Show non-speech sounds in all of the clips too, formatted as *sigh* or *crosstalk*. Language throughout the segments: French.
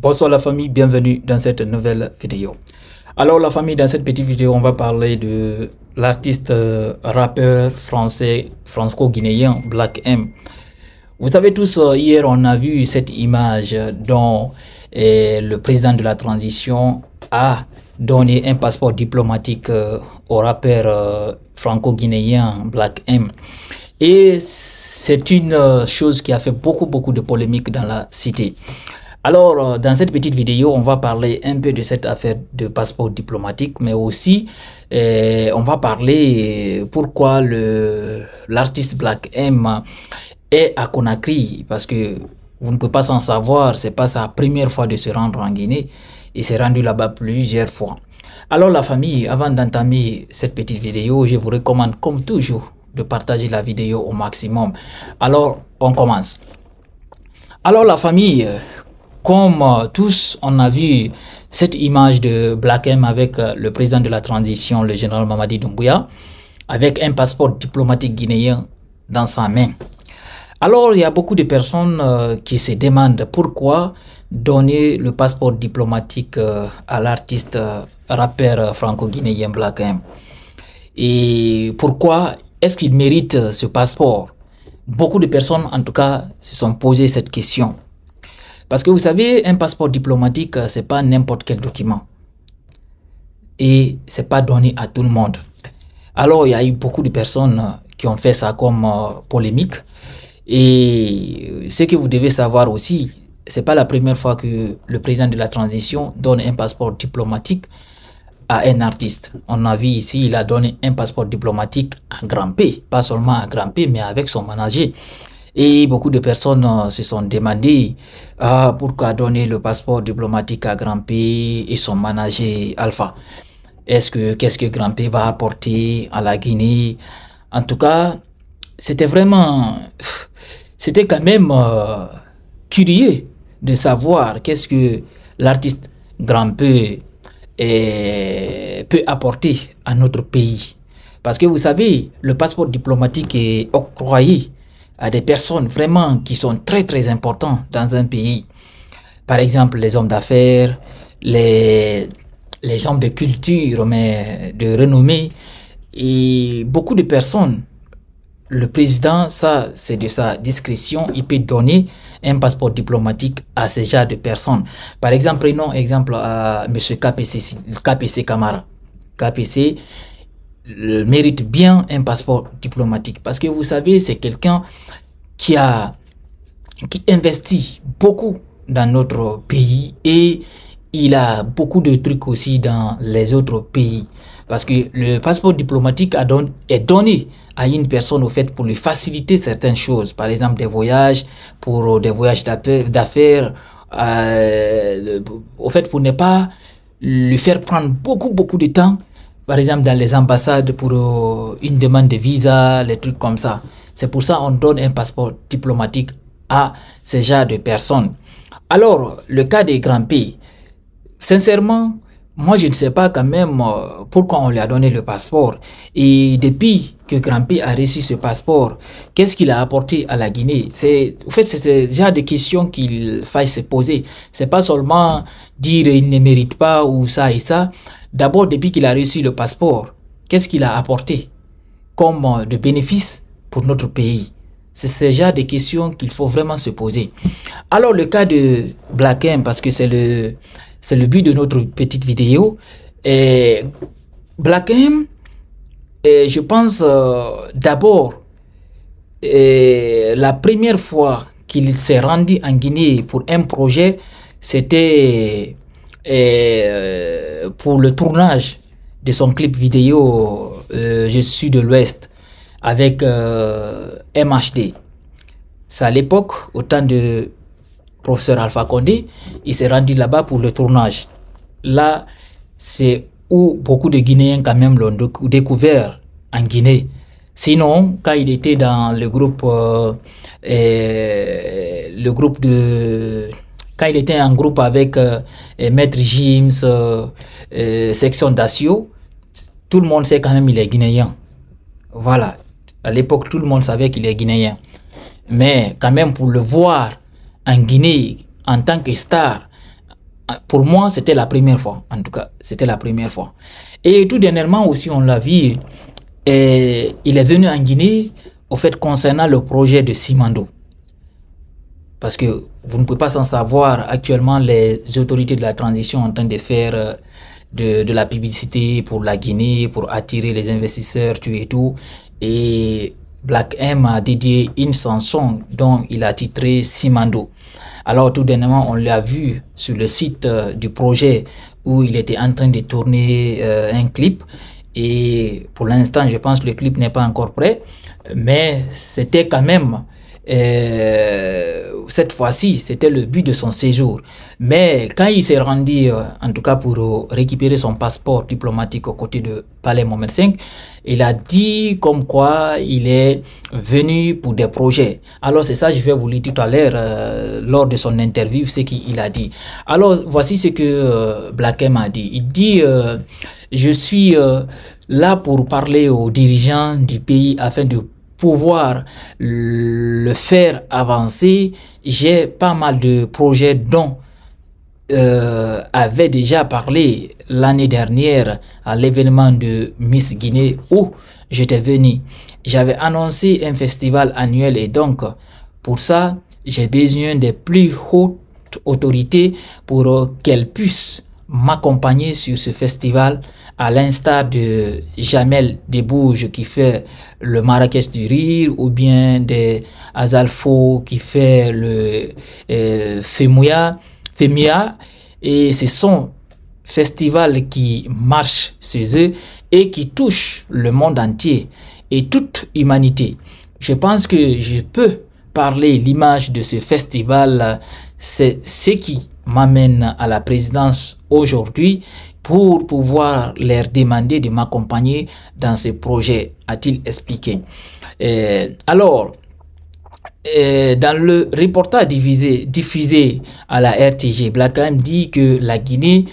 Bonsoir la famille, bienvenue dans cette nouvelle vidéo. Alors la famille, dans cette petite vidéo, on va parler de l'artiste euh, rappeur français franco-guinéen Black M. Vous savez tous, euh, hier on a vu cette image dont eh, le président de la transition a donné un passeport diplomatique euh, au rappeur franco-guinéen Black M. Et c'est une chose qui a fait beaucoup beaucoup de polémiques dans la cité. Alors, euh, dans cette petite vidéo, on va parler un peu de cette affaire de passeport diplomatique, mais aussi euh, on va parler euh, pourquoi l'artiste Black M est à Conakry, parce que vous ne pouvez pas s'en savoir, c'est pas sa première fois de se rendre en Guinée, il s'est rendu là-bas plusieurs fois. Alors la famille, avant d'entamer cette petite vidéo, je vous recommande comme toujours de partager la vidéo au maximum. Alors, on commence. Alors la famille, comme euh, tous, on a vu cette image de Black M avec euh, le président de la transition, le général Mamadi Doumbouya, avec un passeport diplomatique guinéen dans sa main. Alors, il y a beaucoup de personnes euh, qui se demandent pourquoi donner le passeport diplomatique à l'artiste rappeur franco-guinéen Black M. Et pourquoi est-ce qu'il mérite ce passeport Beaucoup de personnes, en tout cas, se sont posées cette question. Parce que vous savez, un passeport diplomatique, euh, ce n'est pas n'importe quel document. Et ce n'est pas donné à tout le monde. Alors, il y a eu beaucoup de personnes euh, qui ont fait ça comme euh, polémique. Et ce que vous devez savoir aussi, ce n'est pas la première fois que le président de la transition donne un passeport diplomatique à un artiste. On a vu ici, il a donné un passeport diplomatique à Grand P, pas seulement à Grand P, mais avec son manager. Et beaucoup de personnes euh, se sont demandées euh, pourquoi donner le passeport diplomatique à Grand P et son manager Alpha. Est-ce que qu'est-ce que Grand P va apporter à la Guinée En tout cas, c'était vraiment, *laughs* c'était quand même euh, curieux de savoir qu'est-ce que l'artiste Grand P eh, peut apporter à notre pays. Parce que vous savez, le passeport diplomatique est octroyé à des personnes vraiment qui sont très très importantes dans un pays. Par exemple, les hommes d'affaires, les, les hommes de culture, mais de renommée, et beaucoup de personnes. Le président, ça, c'est de sa discrétion. Il peut donner un passeport diplomatique à ces genre de personnes. Par exemple, prenons exemple à euh, M. KPC, KPC Camara. KPC, euh, mérite bien un passeport diplomatique parce que vous savez, c'est quelqu'un qui a qui investit beaucoup dans notre pays et il a beaucoup de trucs aussi dans les autres pays. Parce que le passeport diplomatique est donné à une personne au fait pour lui faciliter certaines choses, par exemple des voyages, pour euh, des voyages d'affaires, euh, au fait pour ne pas lui faire prendre beaucoup beaucoup de temps par exemple, dans les ambassades pour euh, une demande de visa, les trucs comme ça. C'est pour ça qu'on donne un passeport diplomatique à ce genre de personnes. Alors, le cas des grands pays, sincèrement, moi, je ne sais pas quand même euh, pourquoi on lui a donné le passeport. Et depuis que Grampy a reçu ce passeport, qu'est-ce qu'il a apporté à la Guinée C'est, En fait, c'est ce genre de questions qu'il faille se poser. C'est pas seulement dire il ne mérite pas ou ça et ça, D'abord, depuis qu'il a reçu le passeport, qu'est-ce qu'il a apporté comme euh, de bénéfices pour notre pays C'est ce genre de questions qu'il faut vraiment se poser. Alors, le cas de M, parce que c'est le, c'est le but de notre petite vidéo, et M, je pense euh, d'abord, la première fois qu'il s'est rendu en Guinée pour un projet, c'était... Euh, pour le tournage de son clip vidéo euh, Je suis de l'Ouest avec euh, MHD. C'est à l'époque, au temps de professeur Alpha Condé, il s'est rendu là-bas pour le tournage. Là, c'est où beaucoup de Guinéens quand même l'ont découvert en Guinée. Sinon, quand il était dans le groupe, euh, le groupe de quand il était en groupe avec euh, Maître Gims, euh, Section Dacio, tout le monde sait quand même qu'il est guinéen. Voilà. À l'époque, tout le monde savait qu'il est guinéen. Mais quand même, pour le voir en Guinée, en tant que star, pour moi, c'était la première fois. En tout cas, c'était la première fois. Et tout dernièrement aussi, on l'a vu, et il est venu en Guinée, au fait, concernant le projet de Simando. Parce que vous ne pouvez pas s'en savoir, actuellement, les autorités de la transition en train de faire euh, de, la publicité pour la Guinée, pour attirer les investisseurs, tu et tout. Et Black M a dédié une chanson dont il a titré Simando. Alors tout dernièrement, on l'a vu sur le site euh, du projet où il était en train de tourner euh, un clip. Et pour l'instant, je pense que le clip n'est pas encore prêt. Mais c'était quand même euh, cette fois-ci, c'était le but de son séjour. Mais quand il s'est rendu, euh, en tout cas pour récupérer son passeport diplomatique aux côtés de Palais Mohamed V, il a dit comme quoi il est venu pour des projets. Alors c'est ça, je vais vous lire tout à l'heure euh, lors de son interview, ce qu'il a dit. Alors voici ce que M a dit. Il dit, je suis là pour parler aux dirigeants du pays afin de pouvoir le faire avancer, j'ai pas mal de projets dont euh, avait déjà parlé l'année dernière à l'événement de Miss Guinée où j'étais venu. J'avais annoncé un festival annuel et donc pour ça, j'ai besoin des plus hautes autorités pour euh, qu'elles puissent m'accompagner sur ce festival, à l'instar de Jamel Debouge qui fait le Marrakech du Rire, ou bien de Azalfo qui fait le euh, Fémia Et ce sont festivals qui marchent chez eux et qui touchent le monde entier et toute humanité. Je pense que je peux parler l'image de ce festival, c'est ce qui m'amène à la présidence aujourd'hui pour pouvoir leur demander de m'accompagner dans ce projet, a-t-il expliqué. Euh, alors, euh, dans le reportage diffusé à la RTG, blackham dit que la Guinée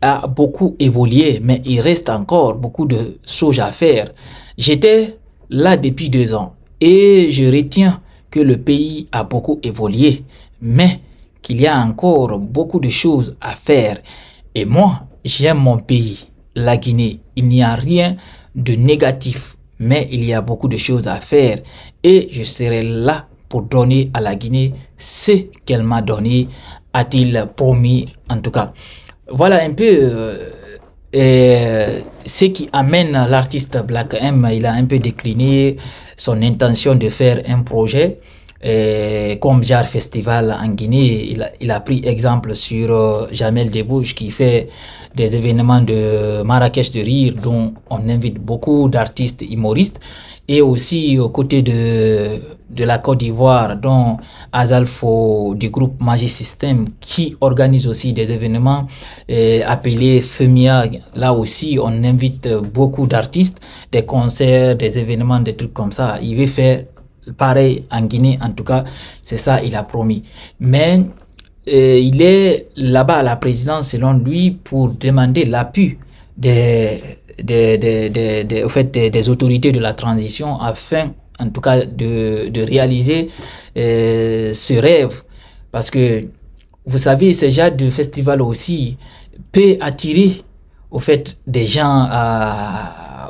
a beaucoup évolué, mais il reste encore beaucoup de choses à faire. J'étais là depuis deux ans et je retiens que le pays a beaucoup évolué, mais qu'il y a encore beaucoup de choses à faire. Et moi, j'aime mon pays, la Guinée. Il n'y a rien de négatif, mais il y a beaucoup de choses à faire. Et je serai là pour donner à la Guinée ce qu'elle m'a donné, a-t-il promis en tout cas. Voilà un peu euh, ce qui amène l'artiste Black M. Il a un peu décliné son intention de faire un projet. Et comme Jar Festival en Guinée, il a, il a pris exemple sur euh, Jamel Debouche qui fait des événements de Marrakech de rire dont on invite beaucoup d'artistes humoristes et aussi aux côtés de, de la Côte d'Ivoire dont Azalfo du groupe Magic System qui organise aussi des événements appelés FEMIA. Là aussi, on invite beaucoup d'artistes, des concerts, des événements, des trucs comme ça. Il veut faire pareil en Guinée, en tout cas, c'est ça, il a promis. Mais euh, il est là-bas à la présidence, selon lui, pour demander l'appui des, des, fait, des, autorités de la transition afin, en tout cas, de, réaliser euh, ce rêve. Parce que, vous savez, ce genre de festival aussi peut attirer, au fait, des gens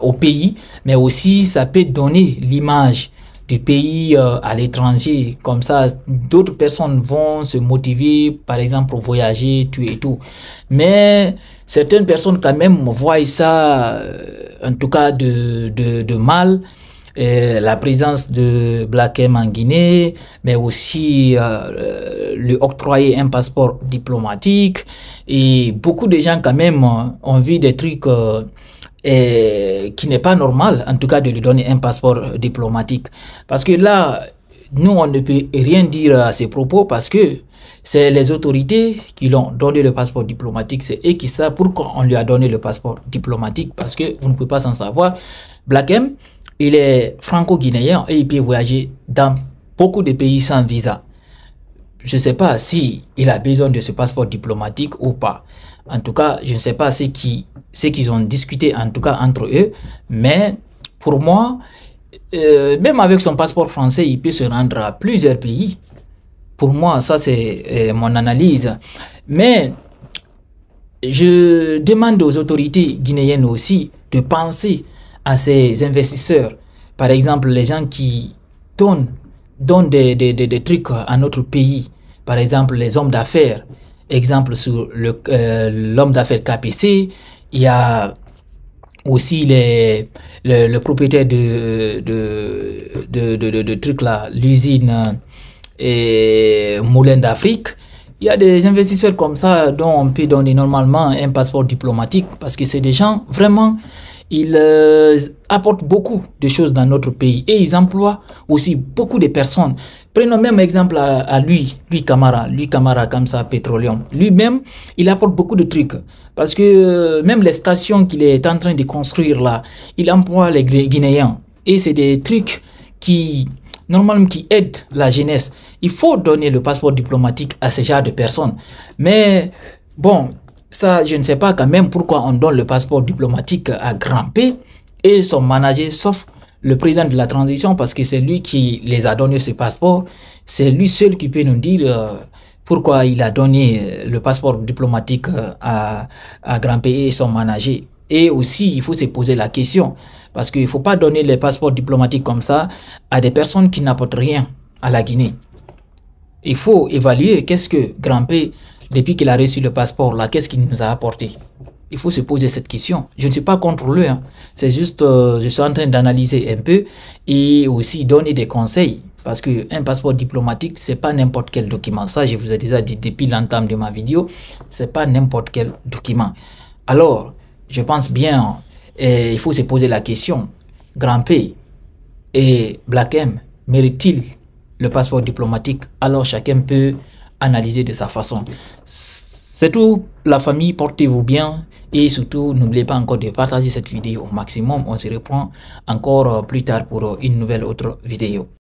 au pays, mais aussi ça peut donner l'image du pays euh, à l'étranger. Comme ça, d'autres personnes vont se motiver, par exemple, pour voyager, tout et tout. Mais certaines personnes quand même voient ça, euh, en tout cas, de, de, de mal. la présence de Black M en Guinée, mais aussi euh, le lui octroyer un passeport diplomatique. Et beaucoup de gens quand même ont vu des trucs et qui n'est pas normal, en tout cas, de lui donner un passeport diplomatique. Parce que là, nous, on ne peut rien dire à ces propos parce que c'est les autorités qui l'ont donné le passeport diplomatique. C'est eux qui savent pourquoi on lui a donné le passeport diplomatique parce que vous ne pouvez pas s'en savoir. Black M, il est franco-guinéen et il peut voyager dans beaucoup de pays sans visa je ne sais pas si il a besoin de ce passeport diplomatique ou pas. En tout cas, je ne sais pas ce qu'ils ont discuté, en tout cas entre eux, mais pour moi, euh, même avec son passeport français, il peut se rendre à plusieurs pays. Pour moi, ça c'est euh, mon analyse. Mais je demande aux autorités guinéennes aussi de penser à ces investisseurs. Par exemple, les gens qui donnent donne des, des, des, trucs à notre pays. Par exemple, les hommes d'affaires. Exemple sur euh, l'homme d'affaires KPC. Il y a aussi les, le, propriétaire de, de, de, de, de trucs là, l'usine euh, et Moulin d'Afrique. Il y a des investisseurs comme ça dont on peut donner normalement un passeport diplomatique parce que c'est des gens vraiment ils euh, apportent beaucoup de choses dans notre pays et ils emploient aussi beaucoup de personnes. Prenons même exemple à, lui, lui Camara, lui Camara comme ça, Petroleum. Lui-même, il apporte beaucoup de trucs parce que euh, même les stations qu'il est en train de construire là, il emploie les Guinéens et c'est des trucs qui normalement qui aident la jeunesse. Il faut donner le passeport diplomatique à ce genre de personnes. Mais bon, ça, je ne sais pas quand même pourquoi on donne le passeport diplomatique à Grand P et son manager, sauf le président de la transition, parce que c'est lui qui les a donné ce passeport. C'est lui seul qui peut nous dire euh, pourquoi il a donné euh, le passeport diplomatique euh, à, à P et son manager. Et aussi, il faut se poser la question, parce qu'il ne faut pas donner les passeports diplomatiques comme ça à des personnes qui n'apportent rien à la Guinée. Il faut évaluer qu'est-ce que Grand P depuis qu'il a reçu le passeport, là, qu'est-ce qu'il nous a apporté il faut se poser cette question. Je ne suis pas contre lui, hein. c'est juste, euh, je suis en train d'analyser un peu et aussi donner des conseils. Parce qu'un passeport diplomatique, c'est pas n'importe quel document. Ça, je vous ai déjà dit depuis l'entame de ma vidéo, c'est pas n'importe quel document. Alors, je pense bien, hein, il faut se poser la question, Grand P et Black M méritent-ils le passeport diplomatique Alors chacun peut analyser de sa façon. C'est tout, la famille, portez-vous bien et surtout n'oubliez pas encore de partager cette vidéo au maximum. On se reprend encore euh, plus tard pour euh, une nouvelle autre vidéo.